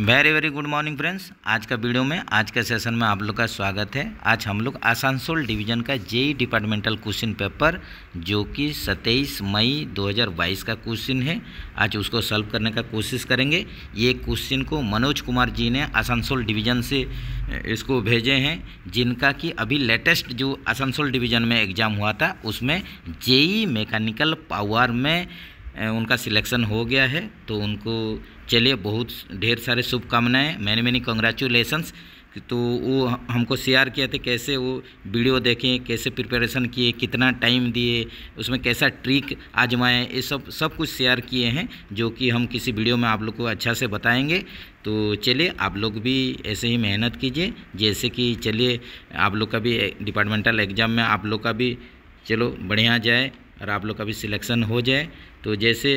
Very very good morning friends आज का video में आज के सेशन में आप लोग का स्वागत है आज हम लोग आसानसोल डिवीजन का जेई डिपार्टमेंटल क्वेश्चन पेपर जो कि 27 मई 2022 का क्वेश्चन है आज उसको सॉल्व करने का कोशिश करेंगे ये क्वेश्चन को मनोज कुमार जी ने आसानसोल डिवीजन से इसको भेजे हैं जिनका कि अभी लेटेस्ट जो आसानसोल डिवीजन में एग्ज़ाम हुआ था उसमें जेई मैकेनिकल पावर में उनका सिलेक्शन हो गया है तो उनको चलिए बहुत ढेर सारे शुभकामनाएँ मैनी मैनी कंग्रेचुलेसन्स तो वो हमको शेयर किए थे कैसे वो वीडियो देखें कैसे प्रिपरेशन किए कितना टाइम दिए उसमें कैसा ट्रिक आजमाए ये सब सब कुछ शेयर किए हैं जो कि हम किसी वीडियो में आप लोग को अच्छा से बताएंगे तो चलिए आप लोग भी ऐसे ही मेहनत कीजिए जैसे कि चलिए आप लोग का भी डिपार्टमेंटल एग्ज़ाम में आप लोग का भी चलो बढ़िया जाए और आप लोग का भी सिलेक्शन हो जाए तो जैसे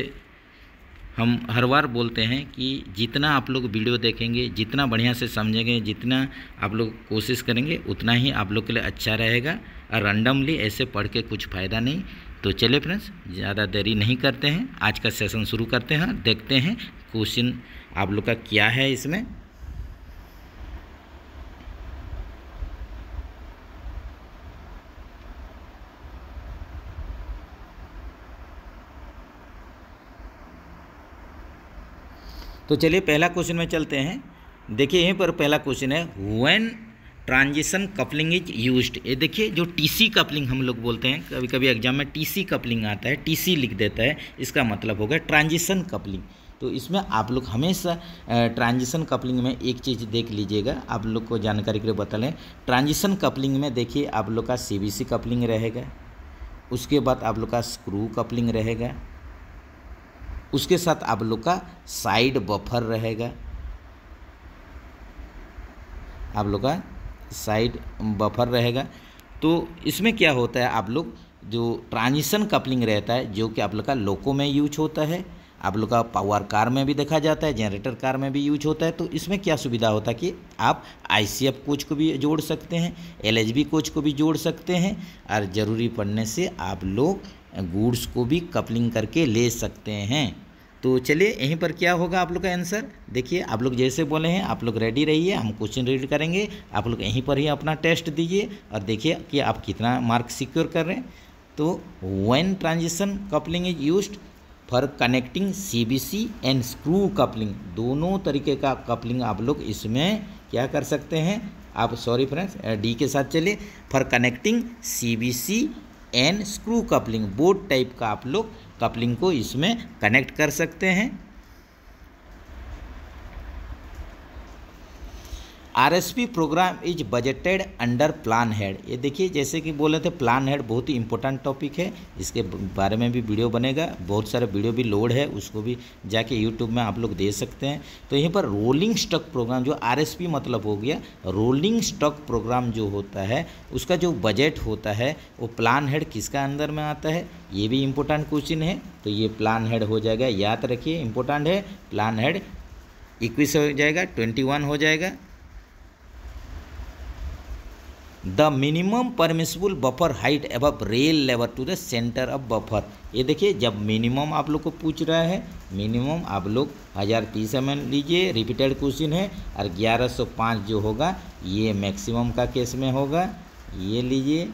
हम हर बार बोलते हैं कि जितना आप लोग वीडियो देखेंगे जितना बढ़िया से समझेंगे जितना आप लोग कोशिश करेंगे उतना ही आप लोग के लिए अच्छा रहेगा और रैंडमली ऐसे पढ़ के कुछ फ़ायदा नहीं तो चलिए फ्रेंड्स ज़्यादा देरी नहीं करते हैं आज का सेशन शुरू करते हैं देखते हैं क्वेश्चन आप लोग का क्या है इसमें तो चलिए पहला क्वेश्चन में चलते हैं देखिए यहीं पर पहला क्वेश्चन है when transition coupling is used ये देखिए जो टीसी कपलिंग हम लोग बोलते हैं कभी कभी एग्जाम में टीसी कपलिंग आता है टीसी लिख देता है इसका मतलब होगा ट्रांजिशन कपलिंग तो इसमें आप लोग हमेशा ट्रांजिशन कपलिंग में एक चीज़ देख लीजिएगा आप लोग को जानकारी के लिए बता लें ट्रांजिशन कपलिंग में देखिए आप लोग का सी कपलिंग रहेगा उसके बाद आप लोग का स्क्रू कपलिंग रहेगा उसके साथ आप लोग का साइड बफर रहेगा आप लोग का साइड बफर रहेगा तो इसमें क्या होता है आप लोग जो ट्रांजिशन कपलिंग रहता है जो कि आप लोग का लोको में यूज होता है आप लोग का पावर कार में भी देखा जाता है जनरेटर कार में भी यूज होता है तो इसमें क्या सुविधा होता है कि आप आई सी एफ कोच को भी जोड़ सकते हैं एल एच बी कोच को भी जोड़ सकते हैं और ज़रूरी पड़ने से आप लोग गुड्स को भी कपलिंग करके ले सकते हैं तो चलिए यहीं पर क्या होगा आप लोग का आंसर देखिए आप लोग जैसे बोले हैं आप लोग रेडी रहिए हम क्वेश्चन रीड करेंगे आप लोग यहीं पर ही अपना टेस्ट दीजिए और देखिए कि आप कितना मार्क सिक्योर कर रहे हैं तो one transition coupling is use for connecting C B C and screw coupling दोनों तरीके का कपलिंग आप लोग इसमें क्या कर सकते हैं आप सॉरी फ्रेंड्स डी के साथ चलिए for connecting C B C and screw coupling both type का आप लोग कपलिंग को इसमें कनेक्ट कर सकते हैं RSP program is budgeted under plan head ये देखिए जैसे कि बोले थे प्लान हेड बहुत ही इंपॉर्टेंट टॉपिक है इसके बारे में भी वीडियो बनेगा बहुत सारे वीडियो भी लोड है उसको भी जाके यूट्यूब में आप लोग दे सकते हैं तो यहीं पर रोलिंग स्टॉक प्रोग्राम जो आर मतलब हो गया रोलिंग स्टॉक प्रोग्राम जो होता है उसका जो बजट होता है वो प्लान हेड किसका अंदर में आता है ये भी इम्पोर्टेंट क्वेश्चन है तो ये प्लान हेड हो जाएगा याद रखिए इम्पोर्टेंट है प्लान हेड इक्कीस हो जाएगा ट्वेंटी वन हो जाएगा the minimum permissible buffer height above rail level to the centre of buffer ये देखिए जब मिनिमम आप लोग को पूछ रहा है मिनिमम आप लोग हज़ार एम एम लीजिए रिपीटेड क्वेश्चन है और ग्यारह सौ पाँच जो होगा ये मैक्सिमम का केस में होगा ये लीजिए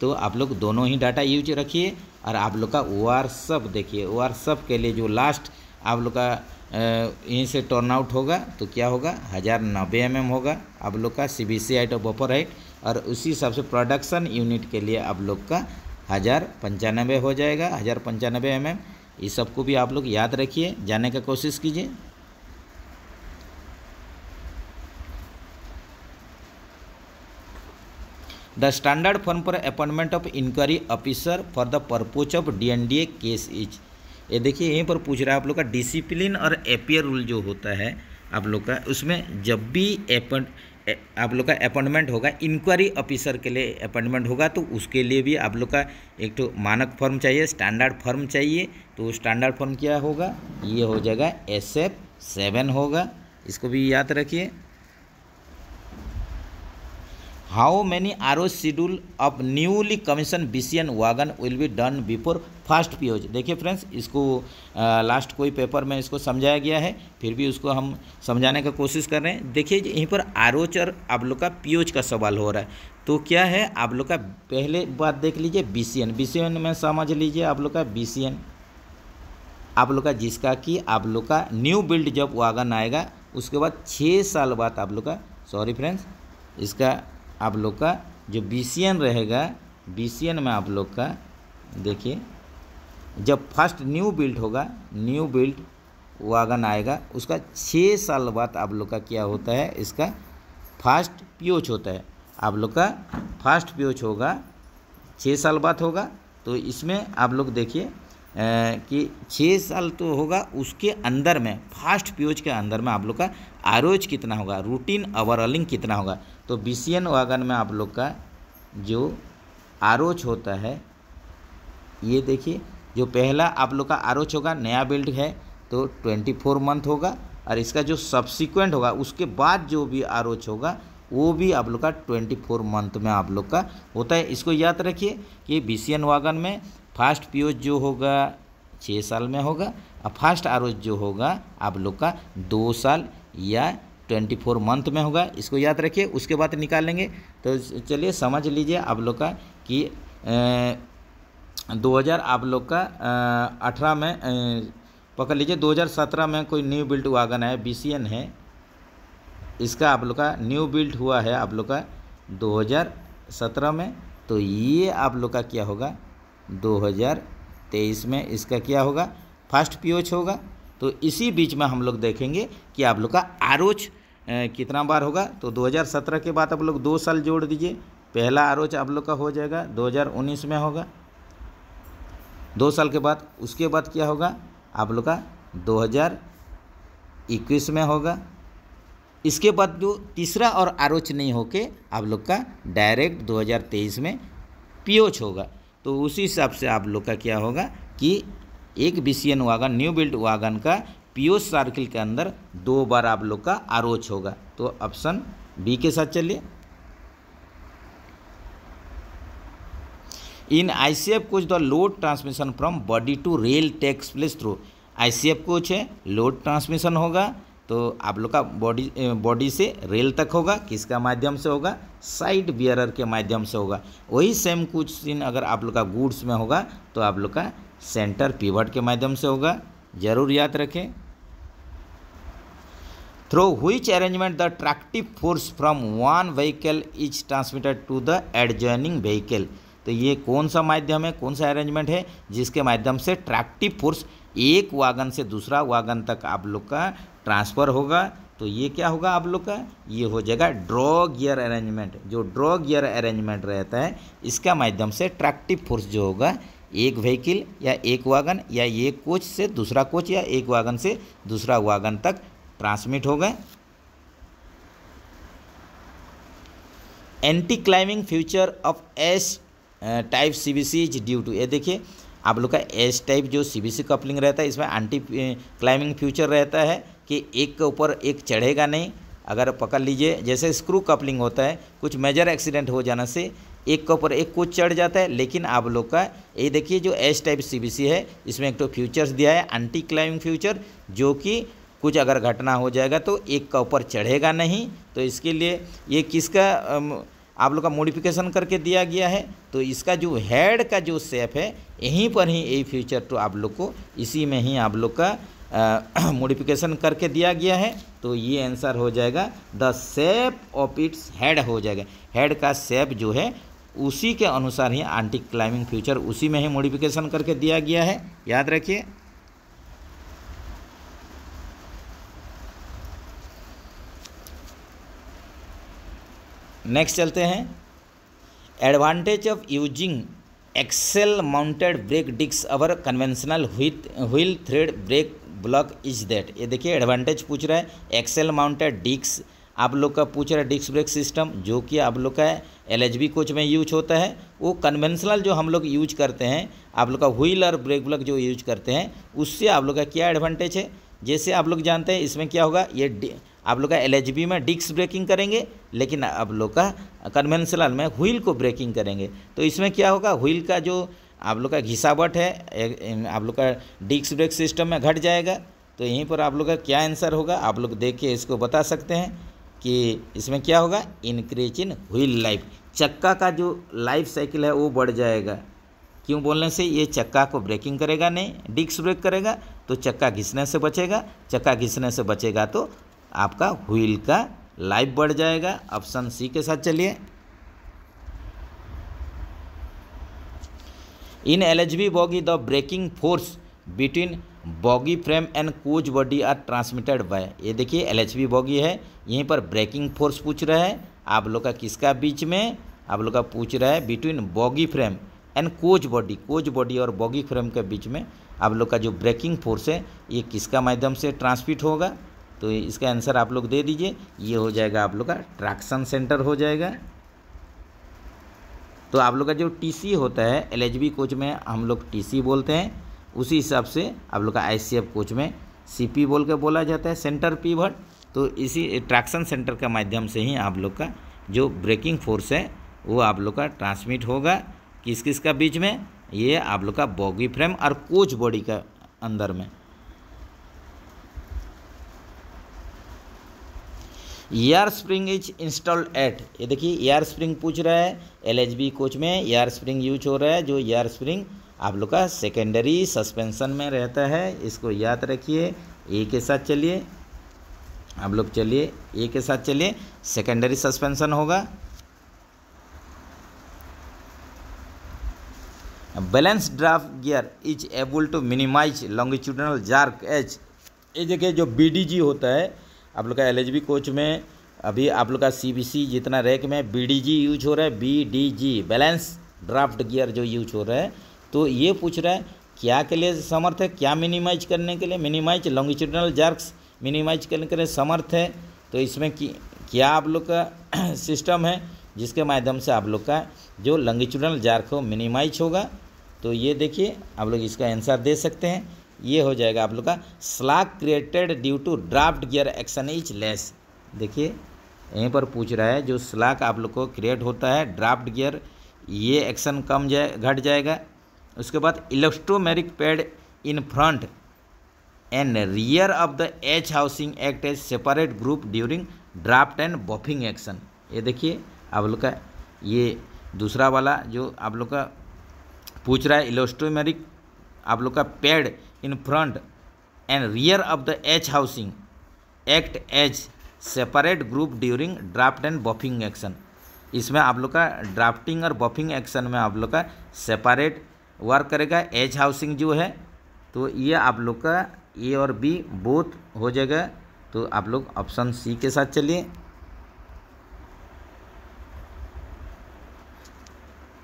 तो आप लोग दोनों ही डाटा यूज रखिए और आप लोग का ओ आर सब देखिए ओ आर सब के लिए जो लास्ट आप लोग का यहीं से टर्न आउट होगा तो क्या होगा हज़ार नब्बे एम एम होगा आप लोग का सी बी सी हाइट और बफर हाइट और उसी हिसाब से प्रोडक्शन यूनिट के लिए आप लोग का हज़ार पंचानबे हो जाएगा हज़ार पंचानबे एम mm। एम ये सबको भी आप लोग याद रखिए जाने का कोशिश कीजिए the standard form for appointment of inquiry officer for the purpose of DNDA case is ये देखिए यहीं पर पूछ रहा है आप लोग का डिसिप्लिन और एपियर रूल जो होता है आप लोग का उसमें जब भी अपॉइंट आप लोग का अपॉइंटमेंट होगा इंक्वायरी ऑफिसर के लिए अपॉइंटमेंट होगा तो उसके लिए भी आप लोग का एक तो मानक फॉर्म चाहिए स्टैंडर्ड फॉर्म चाहिए तो स्टैंडर्ड फॉर्म क्या होगा ये हो जाएगा एस एफ सेवन होगा इसको भी याद रखिए how how many ROs schedule of newly commissioned BCN wagon will be done before first POs देखिए फ्रेंड्स इसको लास्ट कोई पेपर में इसको समझाया गया है फिर भी उसको हम समझाने का कोशिश कर रहे हैं देखिए यहीं पर आर ओच और आप लोग का पीओज का सवाल हो रहा है तो क्या है आप लोग का पहले बात देख लीजिए बीसीएन बीसीएन में समझ लीजिए आप लोग का बीसीएन आप लोग का जिसका कि आप लोग का न्यू बिल्ड जब वागन आएगा उसके बाद छः साल बाद आप लोग का सॉरी फ्रेंड्स इसका आप लोग का जो बी रहेगा बी में आप लोग का देखिए जब फर्स्ट न्यू बिल्ट होगा न्यू बिल्ट वागन आएगा उसका छः साल बाद आप लोग का क्या होता है इसका फास्ट पीओच होता है आप लोग का फास्ट पीओच होगा छः साल बाद होगा तो इसमें आप लोग देखिए कि छः साल तो होगा उसके अंदर में फास्ट पीओज के अंदर में आप लोग का आर कितना होगा रूटीन ओवरऑलिंग कितना होगा तो बी वागन में आप लोग का जो आर होता है ये देखिए जो पहला आप लोग का आर होगा नया बिल्ड है तो ट्वेंटी फोर मंथ होगा और इसका जो सब्सिक्वेंट होगा उसके बाद जो भी आर होगा वो भी आप लोग का ट्वेंटी फोर मंथ में आप लोग का होता है इसको याद रखिए कि बी सी वागन में फास्ट पी जो होगा छः साल में होगा और फास्ट आर जो होगा आप लोग का दो साल या ट्वेंटी फोर मंथ में होगा इसको याद रखिए उसके बाद निकालेंगे तो चलिए समझ लीजिए आप लोग का कि दो हज़ार आप लोग का अठारह में पकड़ लीजिए 2017 में कोई न्यू बिल्ट वागन है बी है इसका आप लोग का न्यू बिल्ट हुआ है आप लोग का 2017 में तो ये आप लोग का क्या होगा 2023 में इसका क्या होगा फर्स्ट पीओच होगा तो इसी बीच में हम लोग देखेंगे कि आप लोग का आरोच कितना बार होगा तो 2017 के बाद आप लोग दो साल जोड़ दीजिए पहला आरोच आप लोग का हो जाएगा 2019 में होगा दो साल के बाद उसके बाद क्या होगा आप लोग का 2021 में होगा इसके बाद जो तीसरा और आरोच नहीं होके आप लोग का डायरेक्ट 2023 में पीओच होगा तो उसी हिसाब से आप लोग का क्या होगा कि एक BCN wagon new build wagon का पीओ सर्किल के अंदर दो बार आप लोग का आरोच होगा तो ऑप्शन बी के साथ चलिए in ICF coach the load transmission from body to rail takes place through ICF coach है लोड ट्रांसमिशन होगा तो आप लोग का बॉडी बॉडी से रेल तक होगा किसका माध्यम से होगा साइड बियरर के माध्यम से होगा वही सेम कुछ दिन अगर आप लोग का गुड्स में होगा तो आप लोग का सेंटर पीवट के माध्यम से होगा जरूर याद रखें थ्रो हुई arrangement the tractive force from one vehicle is transmitted to the adjoining vehicle तो ये कौन सा माध्यम है कौन सा अरेंजमेंट है जिसके माध्यम से ट्रैक्टिव फोर्स एक वागन से दूसरा वागन तक आप लोग का ट्रांसफ़र होगा तो ये क्या होगा आप लोग का ये हो जाएगा ड्रॉ गियर अरेंजमेंट जो ड्रॉ गियर अरेंजमेंट रहता है इसका माध्यम से ट्रैक्टिव फोर्स जो होगा एक व्हीकिल या एक वागन या एक कोच से दूसरा कोच या एक वागन से दूसरा वागन तक ट्रांसमिट हो गए anti climbing feature of S type C B C is due to ये देखिए आप लोग का एस टाइप जो सी बी सी कपलिंग रहता है इसमें एंटी क्लाइमिंग फ्यूचर रहता है कि एक के ऊपर एक चढ़ेगा नहीं अगर पकड़ लीजिए जैसे स्क्रू कपलिंग होता है कुछ मेजर एक्सीडेंट हो जाने से एक के ऊपर एक कोच चढ़ जाता है लेकिन आप लोग का ये देखिए जो एस टाइप सीबीसी है इसमें एक तो फ्यूचर्स दिया है एंटी क्लाइंबिंग फ्यूचर जो कि कुछ अगर घटना हो जाएगा तो एक का ऊपर चढ़ेगा नहीं तो इसके लिए ये किसका आप लोग का मॉडिफिकेशन करके दिया गया है तो इसका जो हेड का जो सेप है यहीं पर ही ये फ्यूचर तो आप लोग को इसी में ही आप लोग का मोडिफिकेशन करके दिया गया है तो ये आंसर हो जाएगा the shape of its head हो जाएगा हेड का सेप जो है उसी के अनुसार ही एंटी क्लाइंबिंग फ्यूचर उसी में ही मोडिफिकेशन करके दिया गया है याद रखिए नेक्स्ट चलते हैं advantage of using axle mounted brake disc over conventional wheel tread brake block is that ये देखिए एडवांटेज पूछ रहा है एक्सेल माउंटेड डिक्स आप लोग का पूछ रहा है डिस्क ब्रेक सिस्टम जो कि आप लोग का एल एच बी कोच में यूज होता है वो कन्वेंशनल जो हम लोग यूज करते हैं आप लोग का व्हील और ब्रेक ब्लॉक जो यूज करते हैं उससे आप लोग का क्या एडवांटेज है जैसे आप लोग जानते हैं इसमें क्या होगा ये आप लोग का एल में डिस्क ब्रेकिंग करेंगे लेकिन आप लोग का कन्वेंशनल में व्हील को ब्रेकिंग करेंगे तो इसमें क्या होगा व्हील का जो आप लोग का घिसावट है आप लोग का डिस्क ब्रेक सिस्टम में घट जाएगा तो यहीं पर आप लोग का क्या आंसर होगा आप लोग देख के इसको बता सकते हैं कि इसमें क्या होगा इनक्रीज इन व्हील लाइफ चक्का का जो लाइफ साइकिल है वो बढ़ जाएगा क्यों बोलने से ये चक्का को ब्रेकिंग करेगा नहीं डिस्क ब्रेक करेगा तो चक्का घिसने से बचेगा चक्का घिसने से बचेगा तो आपका व्हील का लाइफ बढ़ जाएगा ऑप्शन सी के साथ चलिए in LHB bogie the braking force between bogie frame and coach body are transmitted by ये देखिए एल एच बॉगी है यहीं पर ब्रेकिंग फोर्स पूछ रहा है आप लोग का किसका बीच में आप लोग का पूछ रहा है between bogie frame and coach body coach body और बॉगी फ्रेम के बीच में आप लोग का जो ब्रेकिंग फोर्स है ये किसका माध्यम से ट्रांसमिट होगा तो इसका आंसर आप लोग दे दीजिए ये हो जाएगा आप लोग का ट्रैक्शन सेंटर हो जाएगा तो आप लोग का जो टी होता है एल कोच में हम लोग टी बोलते हैं उसी हिसाब से आप लोग का आई कोच में सी बोल के बोला जाता है सेंटर पीवट तो इसी ट्रैक्शन सेंटर के माध्यम से ही आप लोग का जो ब्रेकिंग फोर्स है वो आप लोग का ट्रांसमिट होगा किस किस का बीच में ये आप लोग का बॉगी फ्रेम और कोच बॉडी का अंदर में air spring is installed at ये देखिए एयर स्प्रिंग पूछ रहा है एल कोच में एयर स्प्रिंग यूज हो रहा है जो एयर स्प्रिंग आप लोग का सेकेंडरी सस्पेंशन में रहता है इसको याद रखिए ए के साथ चलिए आप लोग चलिए ए के साथ चलिए सेकेंडरी सस्पेंशन होगा balance draft gear is able to minimise longitudinal jerk H ये देखिए जो बी होता है आप लोग का एल कोच में अभी आप लोग का सी जितना रैक में बी यूज हो रहा है बी बैलेंस ड्राफ्ट गियर जो यूज हो रहा है तो ये पूछ रहा है क्या के लिए समर्थ है क्या मिनिमाइज करने के लिए मिनिमाइज लॉन्गिट्यूडनल जर्क्स मिनिमाइज करने के लिए समर्थ है तो इसमें कि, क्या आप लोग का सिस्टम है जिसके माध्यम से आप लोग का जो लॉन्गिट्यूडनल जार्क हो मिनिमाइज होगा तो ये देखिए आप लोग इसका आंसर दे सकते हैं ये हो जाएगा आप लोग का slack created due to draft gear action is less देखिए यहीं पर पूछ रहा है जो स्लाक आप लोग को क्रिएट होता है ड्राफ्ट गियर ये एक्शन कम जाए घट जाएगा उसके बाद elastomeric pad in front and rear of the H housing act as separate group during draft and buffing action ये देखिए आप लोग का ये दूसरा वाला जो आप लोग का पूछ रहा है इलेक्ट्रोमेरिक आप लोग का pad in front and rear of the edge housing act as separate group during draft and buffing action इसमें आप लोग का ड्राफ्टिंग और बफिंग एक्शन में आप लोग का सेपरेट वर्क करेगा एज हाउसिंग जो है तो ये आप लोग का ए और बी बोथ हो जाएगा तो आप लोग ऑप्शन सी के साथ चलिए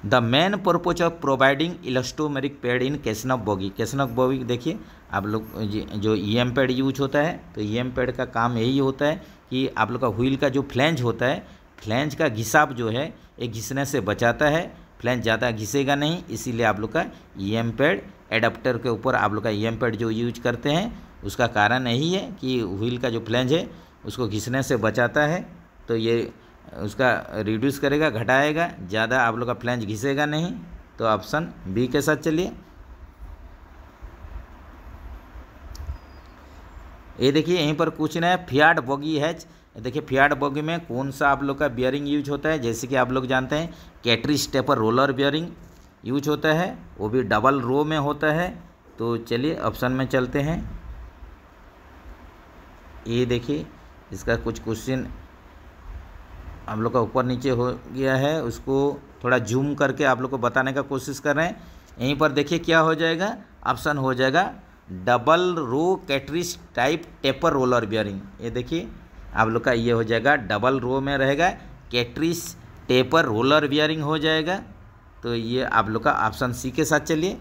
the main purpose of providing elastomeric pad in Casnub bogie Casnub bogie देखिए आप लोग जो ई एम पैड यूज होता है तो ई एम पैड का काम यही होता है कि आप लोग का व्हील का जो फ्लैंज होता है फ्लैंज का घिसाप जो है ये घिसने से बचाता है फ्लैंज ज़्यादा घिसेगा नहीं इसीलिए आप लोग का ई एम पैड एडाप्टर के ऊपर आप लोग का ई एम पैड जो यूज करते हैं उसका कारण यही है कि व्हील का जो फ्लैंज है उसको घिसने से बचाता है तो ये उसका रिड्यूस करेगा घटाएगा ज़्यादा आप लोग का फ्लैंज घिसेगा नहीं तो ऑप्शन बी के साथ चलिए ये देखिए यहीं पर कुछ ना फियाड बॉगी हैच देखिए फियाड बॉगी में कौन सा आप लोग का बियरिंग यूज होता है जैसे कि आप लोग जानते हैं cartridge taper roller bearing use होता है वो भी डबल रो में होता है तो चलिए ऑप्शन में चलते हैं ये देखिए इसका कुछ क्वेश्चन हम लोग का ऊपर नीचे हो गया है उसको थोड़ा जूम करके आप लोग को बताने का कोशिश कर रहे हैं यहीं पर देखिए क्या हो जाएगा ऑप्शन हो जाएगा double row cartridge type taper roller bearing ये देखिए आप लोग का ये हो जाएगा डबल रो में रहेगा कैटरिस टेपर रोलर बियरिंग हो जाएगा तो ये आप लोग का ऑप्शन सी के साथ चलिए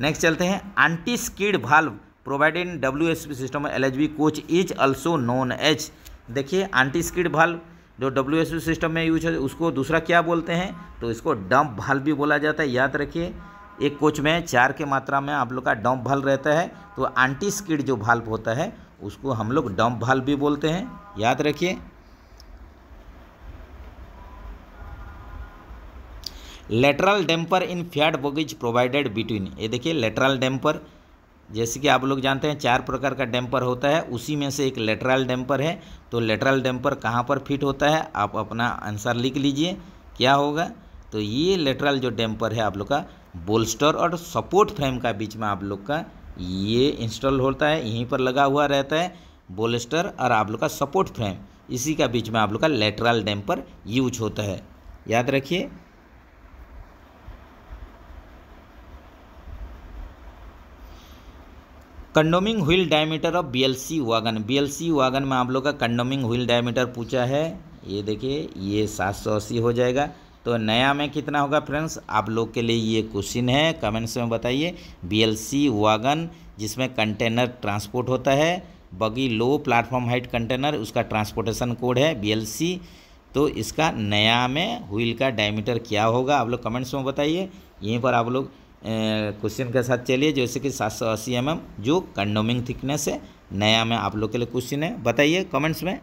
नेक्स्ट चलते हैं anti skid valve provided W S P system L H B coach is also known H देखिए आंटी स्कीड भाल्व जो डब्ल्यू सिस्टम में यूज उसको दूसरा क्या बोलते हैं तो इसको डंप भाल भी बोला जाता है याद रखिए एक कोच में चार के मात्रा में आप लोग का डंप भाल रहता है तो आंटी स्किड जो भाल्व होता है उसको हम लोग डंप भाल भी बोलते हैं याद रखिए lateral damper in FIAT bogies provided between ये देखिए लेटरल डैम्पर जैसे कि आप लोग जानते हैं चार प्रकार का डैम्पर होता है उसी में से एक लेटरल डैम्पर है तो लेटरल डैम्पर कहाँ पर फिट होता है आप अपना आंसर लिख लीजिए क्या होगा तो ये लेटरल जो डैम्पर है आप लोग का बोल्स्टर और सपोर्ट फ्रेम का बीच में आप लोग का ये इंस्टॉल होता है यहीं पर लगा हुआ रहता है बोलस्टर और आप लोग का सपोर्ट फ्रेम इसी का बीच में आप लोग का लेटरल डैम्पर यूज होता है याद रखिए condemning wheel diameter of BLC wagon BLC wagon में आप लोग का कंडोमिंग व्हील डायमीटर पूछा है ये देखिए ये सात सौ अस्सी हो जाएगा तो नया में कितना होगा फ्रेंड्स आप लोग के लिए ये क्वेश्चन है कमेंट्स में बताइए बीएलसी वागन जिसमें कंटेनर ट्रांसपोर्ट होता है bogie low platform height container उसका ट्रांसपोर्टेशन कोड है सी तो इसका नया में व्हील का डायमीटर क्या होगा आप लोग कमेंट्स में बताइए यहीं पर आप लोग क्वेश्चन के साथ चलिए जैसे कि सात सौ अस्सी एम एम जो कंडोमिंग थिकनेस है नया में आप लोग के लिए क्वेश्चन है बताइए कमेंट्स में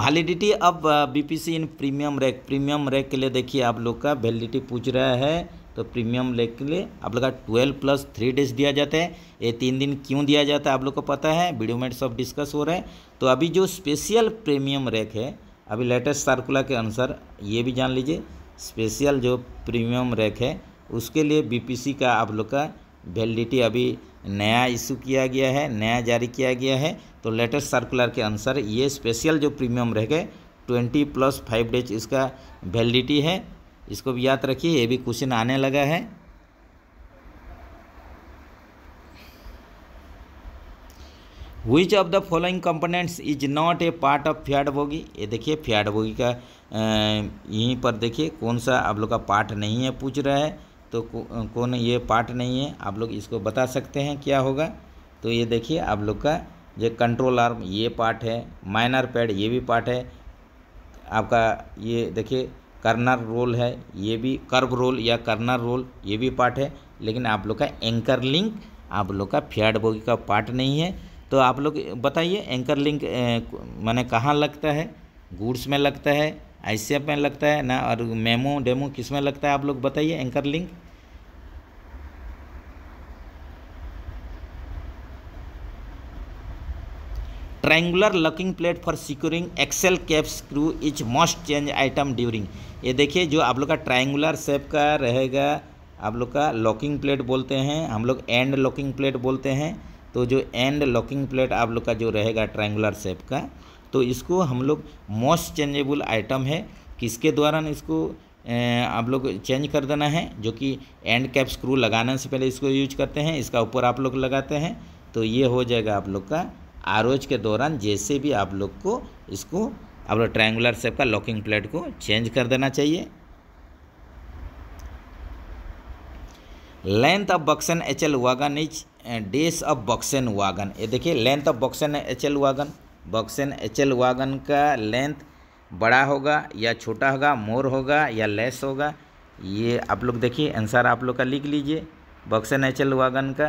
वैलिडिटी अब BPC in premium rake premium rake के लिए देखिए आप लोग का वैलिडिटी पूछ रहा है तो प्रीमियम रैक के लिए आप लोग का ट्वेल्व प्लस थ्री डेज दिया जाता है ये तीन दिन क्यों दिया जाता है आप लोग को पता है वीडियो में सब डिस्कस हो रहे हैं तो अभी जो स्पेशल प्रीमियम रैक है अभी लेटेस्ट सर्कुलर के अनुसार ये भी जान लीजिए स्पेशल जो प्रीमियम रैक है उसके लिए बीपीसी का आप लोग का वैलिडिटी अभी नया इशू किया गया है नया जारी किया गया है तो लेटेस्ट सर्कुलर के अनुसार ये स्पेशल जो प्रीमियम रैक है ट्वेंटी प्लस फाइव डेज इसका वैलिडिटी है इसको भी याद रखिए ये भी क्वेश्चन आने लगा है which of the following components is not a part of FIAT bogie ये देखिए फैड बोगी का यहीं पर देखिए कौन सा आप लोग का पार्ट नहीं है पूछ रहा है तो कौन ये पार्ट नहीं है आप लोग इसको बता सकते हैं क्या होगा तो ये देखिए आप लोग का जो कंट्रोल आर्म ये पार्ट है माइनर पैड ये भी पार्ट है आपका ये देखिए कर्नर रोल है ये भी कर्व रोल या कर्नर रोल ये भी पार्ट है लेकिन आप लोग का एंकर लिंक आप लोग का फैड बोगी का पार्ट नहीं है तो आप लोग बताइए एंकर लिंक मैंने कहाँ लगता है गुड्स में लगता है आई में लगता है ना और मेमो डेमो किस में लगता है आप लोग बताइए anchor link triangular locking plate for securing axle cap screw each must change item during ये देखिए जो आप लोग का ट्रायंगुलर शेप का रहेगा आप लोग का लॉकिंग प्लेट बोलते हैं हम लोग एंड लॉकिंग प्लेट बोलते हैं तो जो एंड लॉकिंग प्लेट आप लोग का जो रहेगा ट्रायंगुलर शेप का तो इसको हम लोग मोस्ट चेंजेबल आइटम है किसके द्वारा इसको आप लोग चेंज कर देना है जो कि एंड कैप स्क्रू लगाने से पहले इसको यूज करते हैं इसका ऊपर आप लोग लगाते हैं तो ये हो जाएगा आप लोग का आरोज के दौरान जैसे भी आप लोग को इसको आप लोग ट्राइंगुलर शेप का लॉकिंग प्लेट को चेंज कर देना चाहिए length of BOXN H L wagon which does of BOXN wagon ये देखिए length of BOXN H L wagon BOXN H L wagon का लेंथ बड़ा होगा या छोटा होगा मोर होगा या लेस होगा ये आप लोग देखिए आंसर आप लोग का लिख लीजिए बक्सेन एच एल वागन का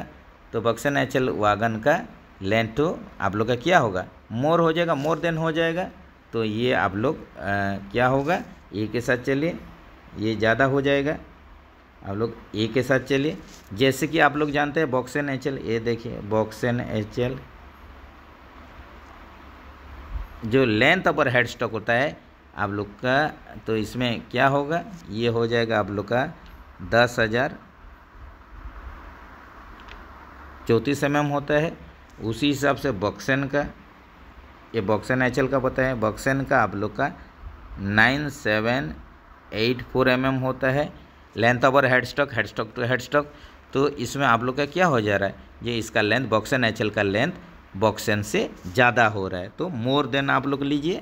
तो बक्सेन एच एल वागन का लेंथ तो आप लोग का क्या होगा मोर हो जाएगा मोर देन हो जाएगा तो ये आप लोग क्या होगा ये के साथ चलिए ये ज़्यादा हो जाएगा आप लोग ए के साथ चलिए जैसे कि आप लोग जानते हैं बॉक्सन एच एल ए देखिए बॉक्सन एच एल जो लेंथ अपर हेड स्टॉक होता है आप लोग का तो इसमें क्या होगा ये हो जाएगा आप लोग का दस हज़ार चौंतीस एम होता है उसी हिसाब से बॉक्सन का ये बॉक्सन एच का पता है बॉक्सन का आप लोग का nine seven eight four M होता है length over head stock head stock to head stock तो इसमें आप लोग का क्या हो जा रहा है ये इसका लेंथ बॉक्सन एच का लेंथ बॉक्सन से ज़्यादा हो रहा है तो मोर देन आप लोग लीजिए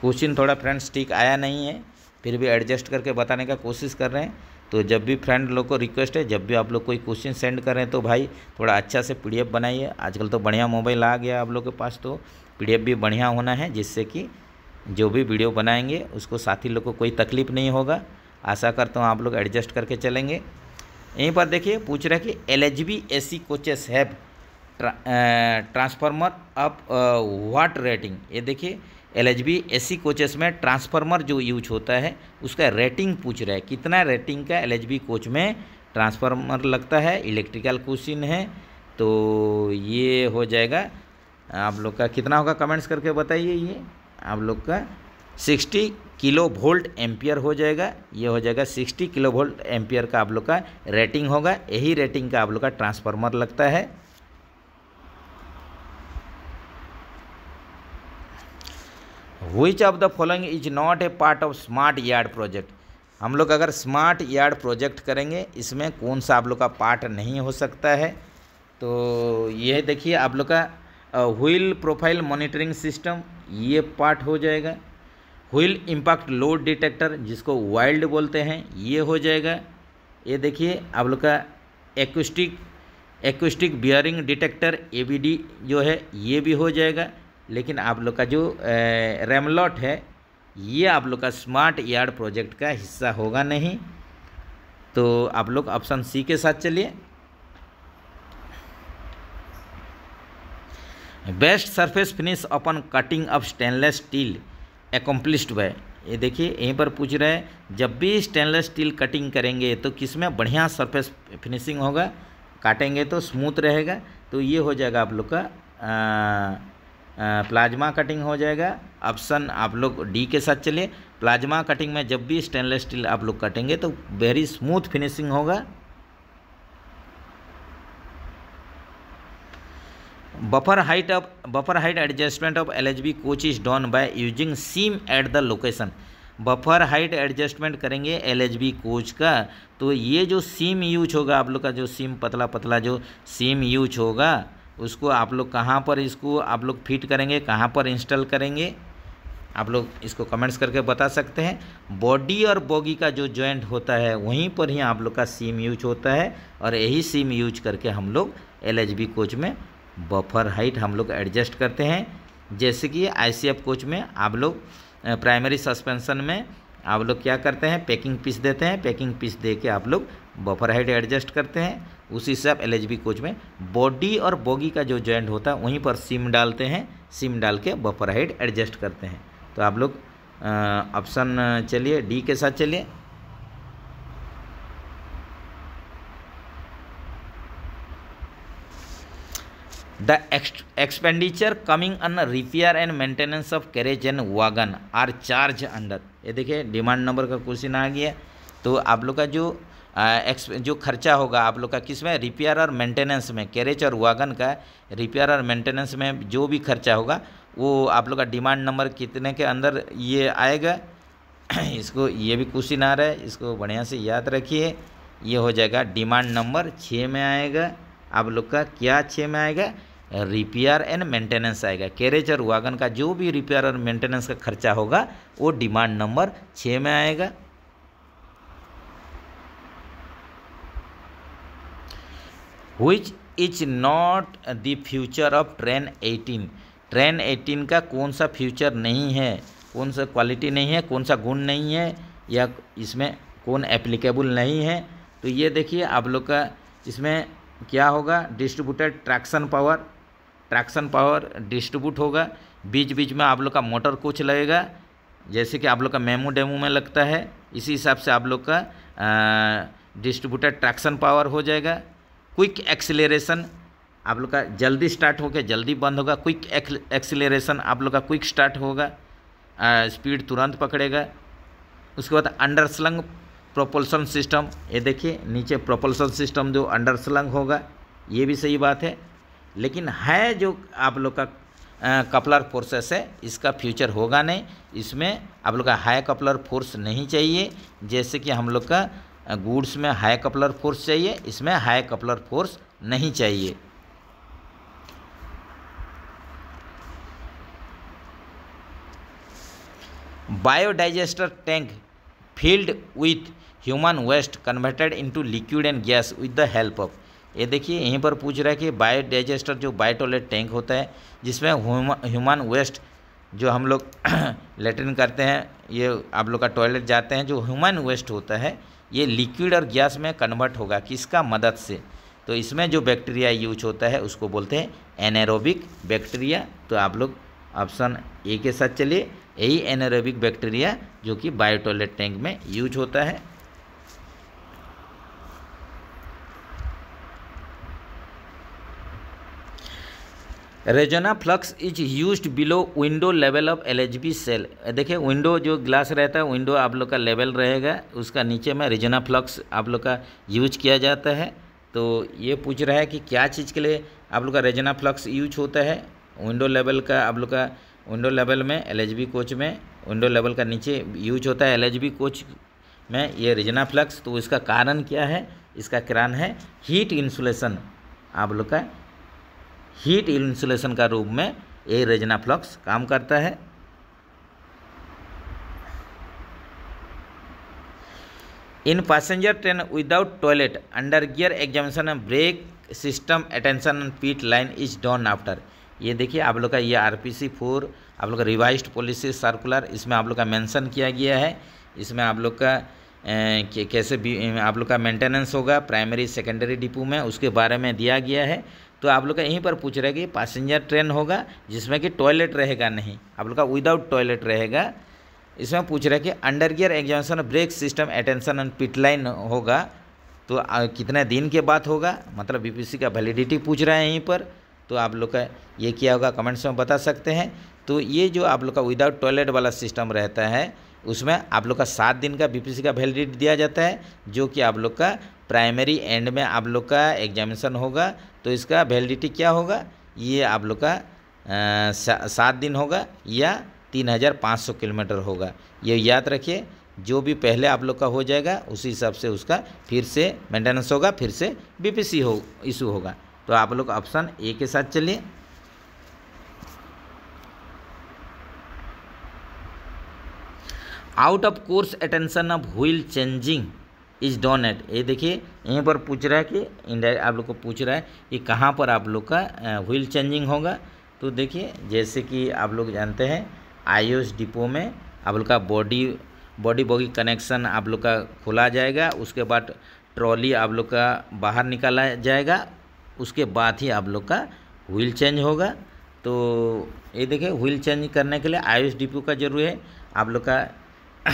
क्वेश्चन थोड़ा फ्रेंड्स ठीक आया नहीं है फिर भी एडजस्ट करके बताने का कोशिश कर रहे हैं तो जब भी फ्रेंड लोग को रिक्वेस्ट है जब भी आप लोग कोई क्वेश्चन सेंड करें तो भाई थोड़ा अच्छा से पीडीएफ बनाइए आजकल तो बढ़िया मोबाइल आ गया आप लोग के पास तो पीडीएफ भी बढ़िया होना है जिससे कि जो भी वीडियो बनाएंगे उसको साथी लोग को कोई तकलीफ नहीं होगा आशा करता हूँ आप लोग एडजस्ट करके चलेंगे यहीं पर देखिए पूछ रहे कि L H B A C coaches have transformer of what rating ये देखिए L H B A C coaches में ट्रांसफार्मर जो यूज होता है उसका रेटिंग पूछ रहा है कितना रेटिंग का एल एच बी कोच में ट्रांसफार्मर लगता है इलेक्ट्रिकल क्वेश्चन है तो ये हो जाएगा आप लोग का कितना होगा कमेंट्स करके बताइए ये आप लोग का सिक्सटी किलो वोल्ट एम्पियर हो जाएगा ये हो जाएगा सिक्सटी किलो वोल्ट एम्पियर का आप लोग का रेटिंग होगा यही रेटिंग का आप लोग का ट्रांसफार्मर लगता है which of the following is not a part of smart yard project हम लोग अगर स्मार्ट यार्ड प्रोजेक्ट करेंगे इसमें कौन सा आप लोग का पार्ट नहीं हो सकता है तो यह देखिए आप लोग का व्हील प्रोफाइल मॉनिटरिंग सिस्टम ये पार्ट हो जाएगा व्हील इम्पैक्ट लोड डिटेक्टर जिसको वाइल्ड बोलते हैं ये हो जाएगा ये देखिए आप लोग का एक्स्टिक एक्विस्टिक बियरिंग डिटेक्टर ए जो है ये भी हो जाएगा लेकिन आप लोग का जो रेमलॉट है ये आप लोग का स्मार्ट यार्ड प्रोजेक्ट का हिस्सा होगा नहीं तो आप लोग ऑप्शन सी के साथ चलिए best surface finish upon cutting of stainless steel accomplished by ये देखिए यहीं पर पूछ रहे हैं जब भी स्टेनलेस स्टील कटिंग करेंगे तो किस में बढ़िया सरफेस फिनिशिंग होगा काटेंगे तो स्मूथ रहेगा तो ये हो जाएगा आप लोग का प्लाज्मा कटिंग हो जाएगा ऑप्शन आप लोग डी के साथ चलिए प्लाज्मा कटिंग में जब भी स्टेनलेस स्टील आप लोग कटेंगे तो वेरी स्मूथ फिनिशिंग होगा of buffer height adjustment of L H B coach is done by using shim at the location buffer height adjustment करेंगे बी कोच का तो ये जो सीम यूज होगा आप लोग का जो सीम पतला पतला जो सीम यूज होगा उसको आप लोग कहाँ पर इसको आप लोग फिट करेंगे कहाँ पर इंस्टॉल करेंगे आप लोग इसको कमेंट्स करके बता सकते हैं बॉडी और बॉगी का जो जॉइंट होता है वहीं पर ही आप लोग का सीम यूज होता है और यही सीम यूज करके हम लोग एल कोच में बफर हाइट हम लोग एडजस्ट करते हैं जैसे कि आई कोच में आप लोग प्राइमरी सस्पेंशन में आप लोग क्या करते हैं पैकिंग पीस देते हैं पैकिंग पीस दे के आप लोग बफर हाइट एडजस्ट करते हैं उसी हिसाब एल कोच में बॉडी और बोगी का जो जॉइंट होता है वहीं पर सिम डालते हैं सिम डाल के बफर हाइट एडजस्ट करते हैं तो आप लोग ऑप्शन चलिए डी के साथ चलिए the expenditure coming on repair and maintenance of carriage and wagon are charge under ये देखिए डिमांड नंबर का क्वेश्चन आ गया तो आप लोग का जो एक्स जो खर्चा होगा आप लोग का किस में रिपेयर और मेंटेनेंस में कैरेज और वागन का रिपेयर और मेंटेनेंस में जो भी खर्चा होगा वो आप लोग का डिमांड नंबर कितने के अंदर ये आएगा इसको ये भी क्वेश्चन आ रहा है इसको बढ़िया से याद रखिए ये हो जाएगा डिमांड नंबर छः में आएगा आप लोग का क्या छः में आएगा रिपेयर एंड मेंटेनेंस आएगा कैरेज और वागन का जो भी रिपेयर और मेंटेनेंस का खर्चा होगा वो डिमांड नंबर छः में आएगा which is not the feature of train eighteen train eighteen का कौन सा फ्यूचर नहीं है कौन सा क्वालिटी नहीं है कौन सा गुण नहीं है या इसमें कौन एप्लीकेबल नहीं है तो ये देखिए आप लोग का इसमें क्या होगा distributed traction power traction power distribute होगा बीच बीच में आप लोग का मोटर कोच लगेगा जैसे कि आप लोग का मेमो डेमो में लगता है इसी हिसाब से आप लोग का डिस्ट्रीब्यूटर ट्रैक्शन पावर हो जाएगा क्विक एक्सिलेशन आप लोग का जल्दी स्टार्ट होकर जल्दी बंद होगा क्विक एक्सिलेशन आप लोग का क्विक स्टार्ट होगा स्पीड तुरंत पकड़ेगा उसके बाद अंडर स्लंग प्रोपल्सन सिस्टम ये देखिए नीचे प्रोपल्सन सिस्टम जो अंडर स्लंग होगा ये भी सही बात है लेकिन है जो आप लोग का कपलर फोर्सेस है इसका फ्यूचर होगा नहीं इसमें आप लोग का हाई कपलर फोर्स नहीं चाहिए जैसे कि हम लोग का गुड्स में हाई कपलर फोर्स चाहिए इसमें हाई कपलर फोर्स नहीं चाहिए biodigester tank filled with human waste converted into liquid and gas with the help of ये देखिए यहीं पर पूछ रहा है कि बायो डाइजेस्टर जो टॉयलेट टैंक होता है जिसमें ह्यूमन वेस्ट जो हम लोग लेटरिन करते हैं ये आप लोग का टॉयलेट जाते हैं जो ह्यूमन वेस्ट होता है ये लिक्विड और गैस में कन्वर्ट होगा किसका मदद से तो इसमें जो बैक्टीरिया यूज होता है उसको बोलते हैं एनारोबिक बैक्टीरिया तो आप लोग ऑप्शन ए के साथ चलिए यही एनारोबिक बैक्टीरिया जो कि बायोटॉयलेट टैंक में यूज होता है रेजोना flux is use below window level of B cell देखिए विंडो जो ग्लास रहता है विंडो आप लोग का लेवल रहेगा उसका नीचे में रेजोना फ्लक्स आप लोग का यूज किया जाता है तो ये पूछ रहा है कि क्या चीज़ के लिए आप लोग का रेजोना फ्लक्स यूज होता है विंडो लेवल का आप लोग का विंडो लेवल में एल कोच में विंडो लेवल का नीचे यूज होता है एल कोच में ये रेजना फ्लक्स तो इसका कारण क्या है इसका कारण है हीट इंसुलेशन आप लोग का हीट इंसुलेशन का रूप में ये रेजना फ्लक्स काम करता है in passenger train without toilet under gear examination brake system attention pit line is done after ये देखिए आप लोग का ये आर पी सी फोर आप लोग का रिवाइज पॉलिसी सर्कुलर इसमें आप लोग का मेंशन किया गया है इसमें आप लोग का कैसे आप लोग का मेंटेनेंस होगा प्राइमरी सेकेंडरी डिपो में उसके बारे में दिया गया है तो आप लोग का यहीं पर पूछ रहे कि पैसेंजर ट्रेन होगा जिसमें कि टॉयलेट रहेगा नहीं आप लोग का विदाउट टॉयलेट रहेगा इसमें पूछ रहे कि under gear examination brake system attention and pit line होगा तो कितने दिन के बाद होगा मतलब बीपीसी का वैलिडिटी पूछ रहा है यहीं पर तो आप लोग का ये क्या होगा कमेंट्स में बता सकते हैं तो ये जो आप लोग का विदाउट टॉयलेट वाला सिस्टम रहता है उसमें आप लोग का सात दिन का बीपीसी का वैलिडिटी दिया जाता है जो कि आप लोग का प्राइमरी एंड में आप लोग का एग्जामिनेशन होगा तो इसका वैलिडिटी क्या होगा ये आप लोग का सात दिन होगा या तीन हज़ार पाँच सौ किलोमीटर होगा ये याद रखिए जो भी पहले आप लोग का हो जाएगा उसी हिसाब से उसका फिर से मेंटेनेंस होगा फिर से बीपीसी हो इशू होगा तो आप लोग ऑप्शन ए के साथ चलिए out of course attention of wheel changing is done at ये देखिए यहीं पर पूछ रहा है कि इंडायरेक्ट आप लोग को पूछ रहा है कि कहाँ पर आप लोग का व्हील चेंजिंग होगा तो देखिए जैसे कि आप लोग जानते हैं आई डिपो में आप लोग का बॉडी बॉडी बॉगी कनेक्शन आप लोग का खोला जाएगा उसके बाद ट्रॉली आप लोग का बाहर निकाला जाएगा उसके बाद ही आप लोग का व्हील चेंज होगा तो ये देखिए व्हील चेंज करने के लिए आयुष डिपो का जरूरी है आप लोग का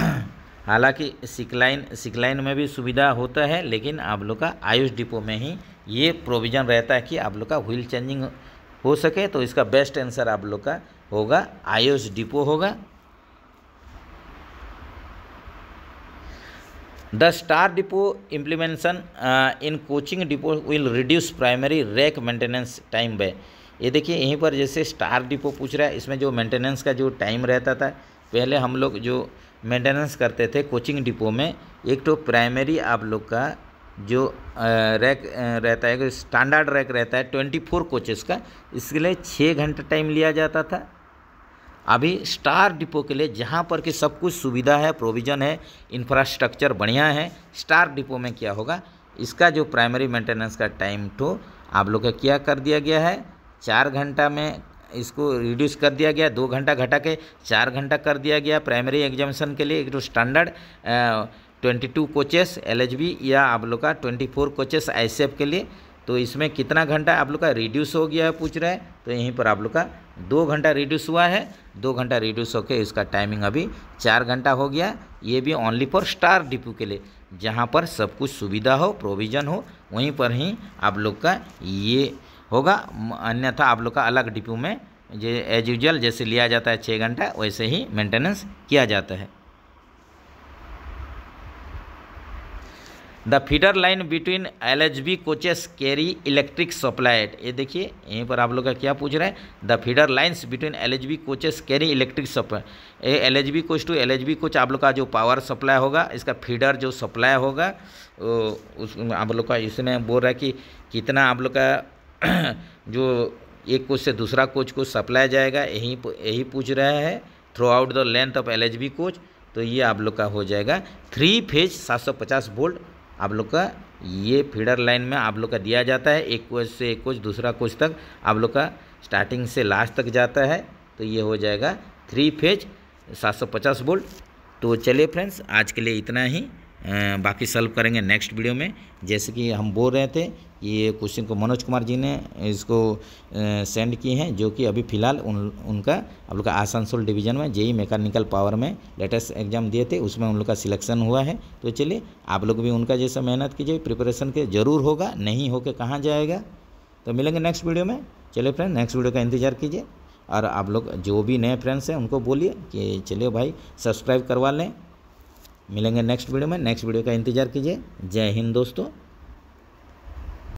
हालांकि सिकलाइन सिकलाइन में भी सुविधा होता है लेकिन आप लोग का आयुष डिपो में ही ये प्रोविज़न रहता है कि आप लोग का व्हील चेंजिंग हो सके तो इसका बेस्ट आंसर आप लोग का होगा आयुष डिपो होगा the star depot implementation in coaching depot will reduce primary rack maintenance time by ये देखिए यहीं पर जैसे स्टार डिपो पूछ रहा है इसमें जो मेंटेनेंस का जो टाइम रहता था पहले हम लोग जो मेंटेनेंस करते थे कोचिंग डिपो में एक तो प्राइमरी आप लोग का जो रैक रहता है स्टैंडर्ड रैक रहता है ट्वेंटी फोर कोचेस का इसके लिए छः घंटा टाइम लिया जाता था अभी स्टार डिपो के लिए जहाँ पर कि सब कुछ सुविधा है प्रोविज़न है इंफ्रास्ट्रक्चर बढ़िया है स्टार डिपो में क्या होगा इसका जो प्राइमरी मेंटेनेंस का टाइम तो आप लोग का क्या कर दिया गया है चार घंटा में इसको रिड्यूस कर दिया गया दो घंटा घटा के चार घंटा कर दिया गया प्राइमरी एग्जामिशन के लिए एक तो standard twenty two coaches L या आप लोग का ट्वेंटी फोर कोचेस आई के लिए तो इसमें कितना घंटा आप लोग का रिड्यूस हो गया है पूछ रहे हैं तो यहीं पर आप लोग का दो घंटा रिड्यूस हुआ है दो घंटा रिड्यूस होकर इसका टाइमिंग अभी चार घंटा हो गया ये भी ओनली फॉर स्टार डिपो के लिए जहाँ पर सब कुछ सुविधा हो प्रोविज़न हो वहीं पर ही आप लोग का ये होगा अन्यथा आप लोग का अलग डिपो में जे एज यूजल जैसे लिया जाता है छः घंटा वैसे ही मेंटेनेंस किया जाता है the feeder line between L H B coaches carry electric supplied ये देखिए यहीं पर आप लोग का क्या पूछ रहे हैं the feeder lines between L H B coaches carry electric supply L H B coach to L H B coach आप लोग का जो पावर सप्लाई होगा इसका फीडर जो सप्लाई होगा उस आप लोग का इसमें बोल रहा है कि कितना आप लोग का जो एक कोच से दूसरा कोच को सप्लाई जाएगा यही यही पूछ रहा है throughout the length of L coach तो ये आप लोग का हो जाएगा थ्री फेज 750 वोल्ट आप लोग का ये फीडर लाइन में आप लोग का दिया जाता है एक कोच से एक कोच दूसरा कोच तक आप लोग का स्टार्टिंग से लास्ट तक जाता है तो ये हो जाएगा थ्री फेज 750 वोल्ट तो चलिए फ्रेंड्स आज के लिए इतना ही बाकी सॉल्व करेंगे नेक्स्ट वीडियो में जैसे कि हम बोल रहे थे ये क्वेश्चन को मनोज कुमार जी ने इसको सेंड किए हैं जो कि अभी फिलहाल उन उनका आप लोग का आसनसोल डिवीजन में जेई मैकेनिकल पावर में लेटेस्ट एग्जाम दिए थे उसमें उन लोग का सिलेक्शन हुआ है तो चलिए आप लोग भी उनका जैसा मेहनत कीजिए प्रिपरेशन के जरूर होगा नहीं होके कहाँ जाएगा तो मिलेंगे नेक्स्ट वीडियो में चलिए फ्रेंड नेक्स्ट वीडियो का इंतजार कीजिए और आप लोग जो भी नए फ्रेंड्स हैं उनको बोलिए कि चलिए भाई सब्सक्राइब करवा लें मिलेंगे नेक्स्ट वीडियो में नेक्स्ट वीडियो का इंतजार कीजिए जय हिंद दोस्तों